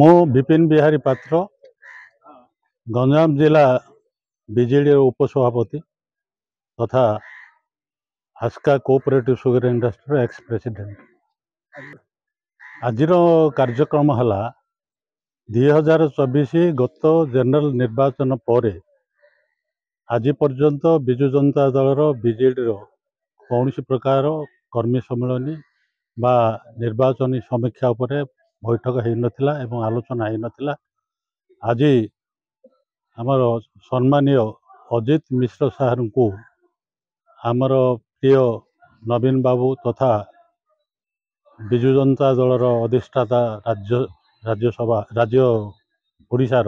ମୁଁ ବିପିନ ବିହାରୀ ପାତ୍ର ଗଞ୍ଜାମ ଜିଲ୍ଲା ବିଜେଡ଼ିର ଉପସଭାପତି ତଥା ହାସ୍କା କୋଅପରେଟିଭ୍ ସୁଗାର ଇଣ୍ଡଷ୍ଟ୍ରିର ଏକ୍ସ ପ୍ରେସିଡେଣ୍ଟ ଆଜିର କାର୍ଯ୍ୟକ୍ରମ ହେଲା ଦୁଇ ହଜାର ଚବିଶ ଗତ ଜେନେରାଲ ନିର୍ବାଚନ ପରେ ଆଜି ପର୍ଯ୍ୟନ୍ତ ବିଜୁ ଜନତା ଦଳର ବିଜେଡ଼ିର କୌଣସି ପ୍ରକାର କର୍ମୀ ସମ୍ମିଳନୀ ବା ନିର୍ବାଚନୀ ସମୀକ୍ଷା ଉପରେ ବୈଠକ ହେଇନଥିଲା ଏବଂ ଆଲୋଚନା ହେଇନଥିଲା ଆଜି ଆମର ସମ୍ମାନୀୟ ଅଜିତ ମିଶ୍ର ସାର୍ଙ୍କୁ ଆମର ପ୍ରିୟ ନବୀନ ବାବୁ ତଥା ବିଜୁ ଜନତା ଦଳର ଅଧିଷ୍ଠାତା ରାଜ୍ୟ ରାଜ୍ୟସଭା ରାଜ୍ୟ ଓଡ଼ିଶାର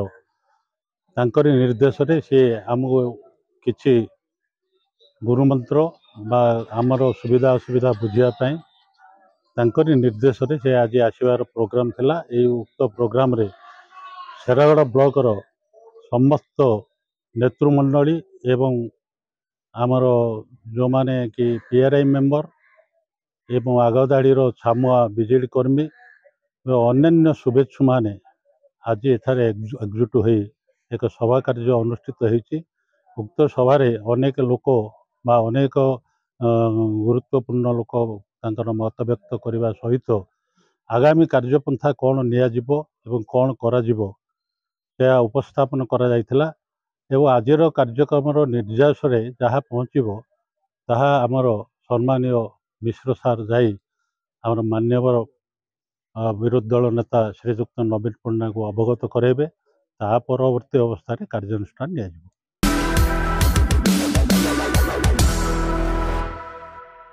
ତାଙ୍କରି ନିର୍ଦ୍ଦେଶରେ ସିଏ ଆମକୁ କିଛି ଗୁରୁମନ୍ତ୍ର ବା ଆମର ସୁବିଧା ଅସୁବିଧା ବୁଝିବା ପାଇଁ ତାଙ୍କରି ନିର୍ଦ୍ଦେଶରେ ସେ ଆଜି ଆସିବାର ପ୍ରୋଗ୍ରାମ୍ ଥିଲା ଏହି ଉକ୍ତ ପ୍ରୋଗ୍ରାମ୍ରେ ସେରାଗଡ଼ ବ୍ଲକ୍ର ସମସ୍ତ ନେତୃମଣ୍ଡଳୀ ଏବଂ ଆମର ଯେଉଁମାନେ କି ପି ଆର୍ ଆଇ ମେମ୍ବର ଏବଂ ଆଗଧାଡ଼ିର ଛାମୁଆ ବିଜେଡ଼ି କର୍ମୀ ଅନ୍ୟାନ୍ୟ ଶୁଭେଚ୍ଛୁମାନେ ଆଜି ଏଠାରେ ଏକଜୁଟ ହୋଇ ଏକ ସଭା କାର୍ଯ୍ୟ ଅନୁଷ୍ଠିତ ହୋଇଛି ଉକ୍ତ ସଭାରେ ଅନେକ ଲୋକ ବା ଅନେକ ଗୁରୁତ୍ୱପୂର୍ଣ୍ଣ ଲୋକ ତାଙ୍କର ମତବ୍ୟକ୍ତ କରିବା ସହିତ ଆଗାମୀ କାର୍ଯ୍ୟପନ୍ଥା କ'ଣ ନିଆଯିବ ଏବଂ କ'ଣ କରାଯିବ ଏହା ଉପସ୍ଥାପନ କରାଯାଇଥିଲା ଏବଂ ଆଜିର କାର୍ଯ୍ୟକ୍ରମର ନିର୍ଯାସରେ ଯାହା ପହଞ୍ଚିବ ତାହା ଆମର ସମ୍ମାନୀୟ ମିଶ୍ର ସାର୍ ଯାଇ ଆମର ମାନ୍ୟବର ବିରୋଧୀ ଦଳ ନେତା ଶ୍ରୀଯୁକ୍ତ ନବୀନ ପଟ୍ଟନାୟକଙ୍କୁ ଅବଗତ କରାଇବେ ତାହା ପରବର୍ତ୍ତୀ ଅବସ୍ଥାରେ କାର୍ଯ୍ୟାନୁଷ୍ଠାନ ନିଆଯିବ